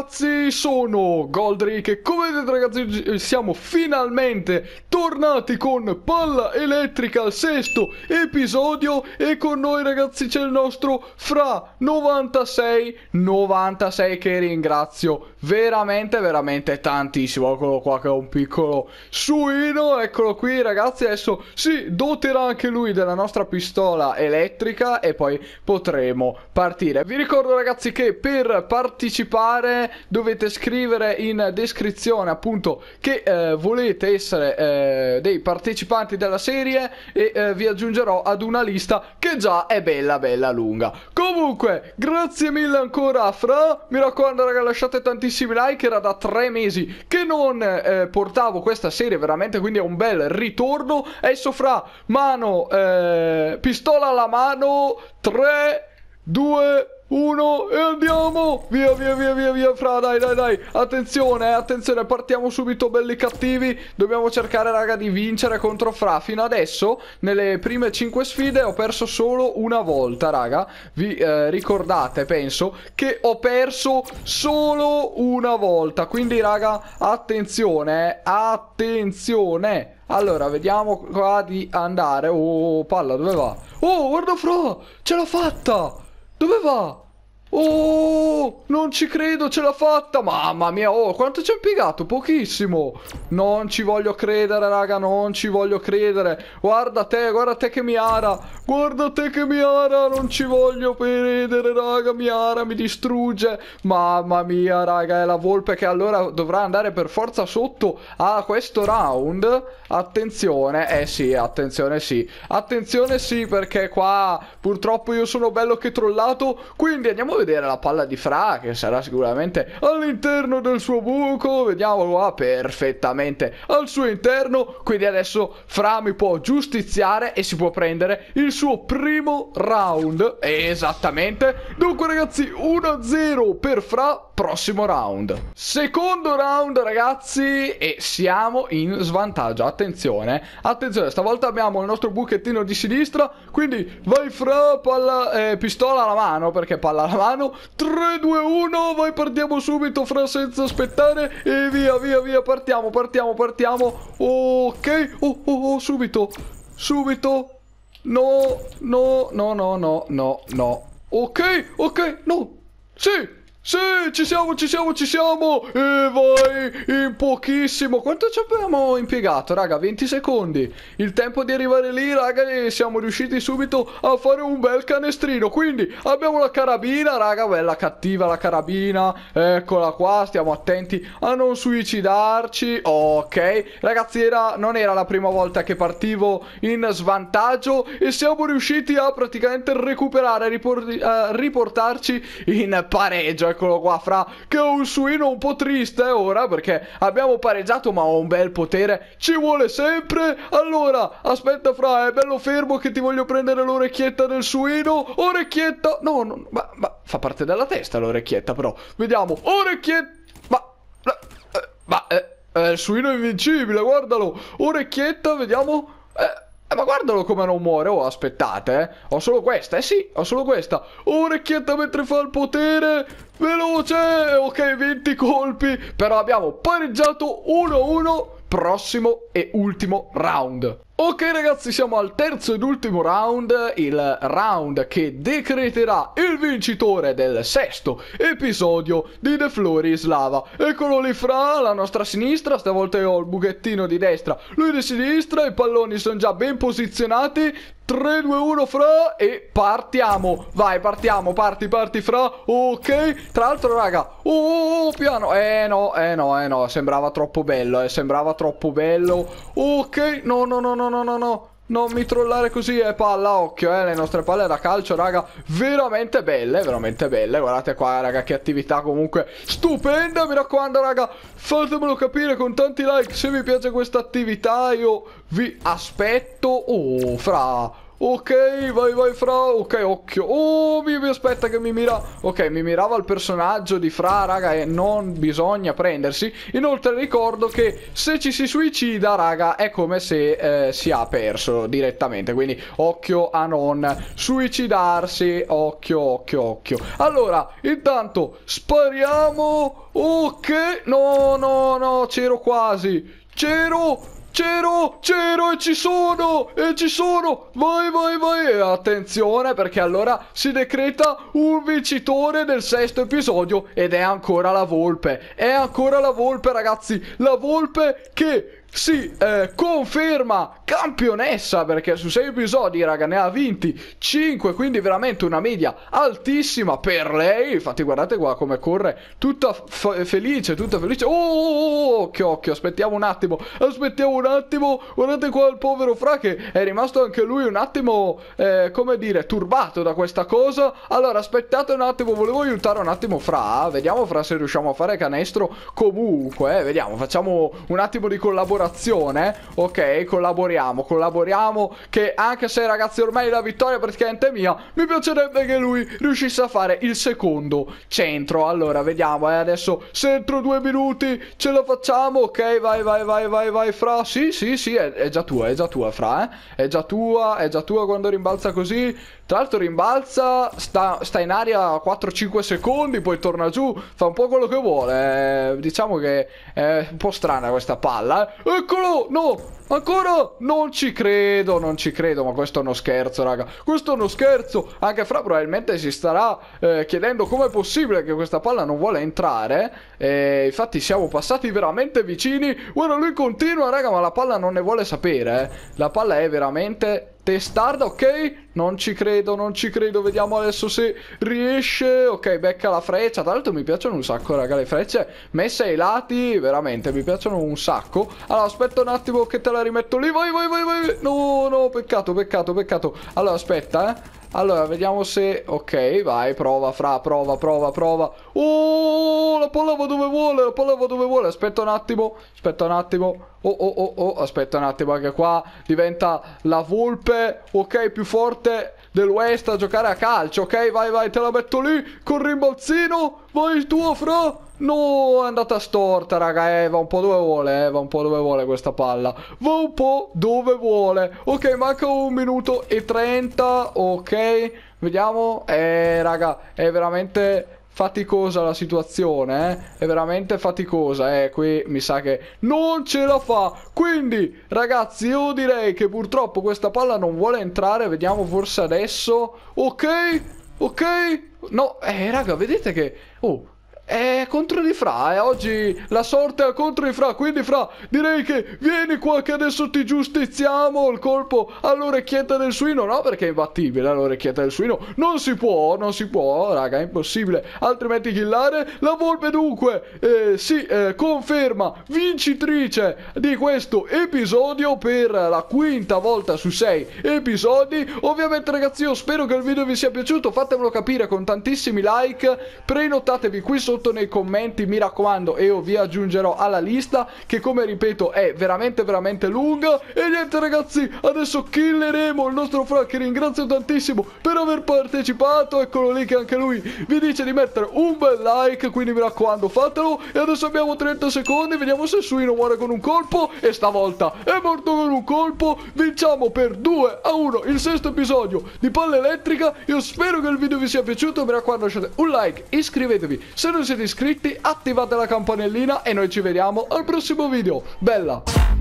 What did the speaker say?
ragazzi, sono Goldrick e come vedete ragazzi siamo finalmente tornati con Palla Elettrica al sesto episodio e con noi ragazzi c'è il nostro fra 96 96, che ringrazio veramente veramente tantissimo eccolo qua che è un piccolo suino eccolo qui ragazzi adesso si doterà anche lui della nostra pistola elettrica e poi potremo partire vi ricordo ragazzi che per partecipare dovete scrivere in descrizione appunto che eh, volete essere eh, dei partecipanti della serie e eh, vi aggiungerò ad una lista che già è bella bella lunga comunque grazie mille ancora Fra mi raccomando ragazzi lasciate tantissimi carissimi like, era da tre mesi che non eh, portavo questa serie veramente, quindi è un bel ritorno. Esso fra mano, eh, pistola alla mano, 3, 2, uno e andiamo Via via via via via fra dai dai dai Attenzione eh, attenzione partiamo subito belli cattivi Dobbiamo cercare raga di vincere contro Fra Fino adesso nelle prime 5 sfide ho perso solo una volta raga Vi eh, ricordate penso che ho perso solo una volta Quindi raga attenzione eh, attenzione allora, vediamo qua di andare. Oh, palla, dove va? Oh, guarda Fra! Ce l'ha fatta! 对吧哦 non ci credo, ce l'ha fatta. Mamma mia, oh, quanto ci ha impiegato? Pochissimo. Non ci voglio credere, raga, non ci voglio credere. Guarda te, guarda te che mi ara. Guarda te che mi ara, non ci voglio credere, raga, mi ara, mi distrugge. Mamma mia, raga, è la volpe che allora dovrà andare per forza sotto a questo round. Attenzione, eh sì, attenzione sì. Attenzione sì, perché qua purtroppo io sono bello che trollato. Quindi andiamo a vedere la palla di Fra che sarà sicuramente all'interno del suo buco, Vediamolo qua, ah, perfettamente al suo interno, quindi adesso Fra mi può giustiziare e si può prendere il suo primo round, esattamente, dunque ragazzi 1-0 per Fra, prossimo round. Secondo round ragazzi e siamo in svantaggio, attenzione, attenzione, stavolta abbiamo il nostro buchettino di sinistra, quindi vai fra, palla, eh, pistola alla mano, perché palla alla mano, 3, 2, 1, vai partiamo subito fra senza aspettare e via, via, via, partiamo, partiamo, partiamo, ok, oh, oh, oh, subito, subito, no, no, no, no, no, no, no, ok, ok, no, sì, sì, ci siamo, ci siamo, ci siamo E vai in pochissimo Quanto ci abbiamo impiegato, raga? 20 secondi Il tempo di arrivare lì, raga E siamo riusciti subito a fare un bel canestrino Quindi abbiamo la carabina, raga Bella cattiva la carabina Eccola qua, stiamo attenti a non suicidarci Ok Ragazzi, era, non era la prima volta che partivo in svantaggio E siamo riusciti a praticamente recuperare ripor eh, Riportarci in pareggio eccolo qua, Fra, che è un suino un po' triste eh, ora perché abbiamo pareggiato ma ho un bel potere, ci vuole sempre. Allora, aspetta Fra, è bello fermo che ti voglio prendere l'orecchietta del suino, orecchietta, no, no ma, ma fa parte della testa l'orecchietta però, vediamo, orecchietta, ma, eh, eh, ma, eh, eh, suino invincibile, guardalo, orecchietta, vediamo, eh, eh, ma guardalo come non muore. Oh, aspettate, eh. Ho solo questa. Eh sì, ho solo questa. Orecchietta mentre fa il potere. Veloce. Ok, 20 colpi. Però abbiamo pareggiato 1-1. Prossimo e ultimo round. Ok ragazzi siamo al terzo ed ultimo round, il round che decreterà il vincitore del sesto episodio di The Flori Slava. Eccolo lì fra la nostra sinistra, stavolta io ho il bughettino di destra, lui di sinistra, i palloni sono già ben posizionati, 3, 2, 1, fra e partiamo. Vai, partiamo, parti, parti, fra. Ok. Tra l'altro, raga. oh, oh, Oh, piano. Eh no, eh no, eh no. Sembrava troppo bello, eh. Sembrava troppo bello. Ok. No, no, no, no, no, no, no. Non mi trollare così, è eh, palla, occhio, eh, le nostre palle da calcio, raga, veramente belle, veramente belle, guardate qua, raga, che attività comunque stupenda, mi raccomando, raga, fatemelo capire con tanti like, se vi piace questa attività io vi aspetto, oh, fra Ok, vai, vai, Fra. Ok, occhio. Oh, mio, mio, aspetta che mi mira. Ok, mi mirava il personaggio di Fra, raga, e non bisogna prendersi. Inoltre ricordo che se ci si suicida, raga, è come se eh, si ha perso direttamente. Quindi occhio a non suicidarsi. Occhio, occhio, occhio. Allora, intanto, spariamo. Ok. No, no, no, c'ero quasi. C'ero. C'ero, c'ero e ci sono, e ci sono, vai, vai, vai, e attenzione perché allora si decreta un vincitore nel sesto episodio ed è ancora la volpe, è ancora la volpe ragazzi, la volpe che sì, eh, conferma campionessa perché su 6 episodi, raga, ne ha vinti 5, quindi veramente una media altissima per lei. Infatti guardate qua come corre, tutta felice, tutta felice. Oh oh, oh, oh, oh, occhio, occhio, aspettiamo un attimo, aspettiamo un attimo. Guardate qua il povero Fra che è rimasto anche lui un attimo, eh, come dire, turbato da questa cosa. Allora, aspettate un attimo, volevo aiutare un attimo Fra, vediamo Fra se riusciamo a fare canestro comunque, eh, vediamo, facciamo un attimo di collaborazione collaborazione, ok? Collaboriamo, collaboriamo che anche se ragazzi ormai la vittoria è praticamente mia, mi piacerebbe che lui riuscisse a fare il secondo centro. Allora, vediamo, eh, adesso centro due minuti ce la facciamo, ok? Vai, vai, vai, vai, vai, Fra. Sì, sì, sì, è, è già tua, è già tua, Fra, eh? È già tua, è già tua quando rimbalza così. Tra l'altro rimbalza, sta, sta in aria 4-5 secondi, poi torna giù, fa un po' quello che vuole. Eh, diciamo che è un po' strana questa palla. Eh. Eccolo! No! Ancora? Non ci credo, non ci credo, ma questo è uno scherzo, raga. Questo è uno scherzo. Anche Fra probabilmente si starà eh, chiedendo com'è possibile che questa palla non vuole entrare. Eh, infatti siamo passati veramente vicini. Ora lui continua, raga, ma la palla non ne vuole sapere. Eh. La palla è veramente testarda, ok? Non ci credo, non ci credo. Vediamo adesso se riesce. Ok, becca la freccia. Tra l'altro mi piacciono un sacco, raga, le frecce messe ai lati. Veramente, mi piacciono un sacco. Allora, aspetta un attimo che te la la rimetto lì. Vai, vai, vai, vai. No, no, peccato, peccato, peccato. Allora, aspetta, eh. Allora, vediamo se... Ok, vai, prova, fra, prova, prova, prova. Oh, la palla va dove vuole, la palla va dove vuole. Aspetta un attimo, aspetta un attimo. Oh, oh, oh, oh, aspetta un attimo, anche qua diventa la volpe, ok, più forte dell'West a giocare a calcio, ok? Vai, vai, te la metto lì, con rimbalzino. Vai, tua, fra. No, è andata storta, raga. Eh, va un po' dove vuole, eh. Va un po' dove vuole questa palla. Va un po' dove vuole. Ok, manca un minuto e trenta. Ok, vediamo. Eh, raga, è veramente faticosa la situazione, eh? È veramente faticosa, eh? Qui mi sa che non ce la fa. Quindi, ragazzi, io direi che purtroppo questa palla non vuole entrare. Vediamo forse adesso. Ok, ok. No, eh, raga, vedete che... Oh, è contro di Fra. E eh. oggi la sorte è contro di Fra. Quindi, Fra, direi che vieni qua che adesso ti giustiziamo. Il colpo all'orecchietta del suino. No, perché è imbattibile l'orecchietta del suino. Non si può, non si può, raga, è impossibile. Altrimenti killare. La volpe dunque eh, si eh, conferma vincitrice di questo episodio per la quinta volta su sei episodi. Ovviamente, ragazzi, io spero che il video vi sia piaciuto. Fatemelo capire con tantissimi like. Prenotatevi qui sotto tutto nei commenti mi raccomando e io vi aggiungerò alla lista che come ripeto è veramente veramente lunga e niente ragazzi adesso killeremo il nostro Frank che ringrazio tantissimo per aver partecipato eccolo lì che anche lui vi dice di mettere un bel like quindi mi raccomando fatelo e adesso abbiamo 30 secondi vediamo se Suino muore con un colpo e stavolta è morto con un colpo vinciamo per 2 a 1 il sesto episodio di Palla Elettrica io spero che il video vi sia piaciuto mi raccomando lasciate un like iscrivetevi se non siete siete iscritti attivate la campanellina e noi ci vediamo al prossimo video. Bella!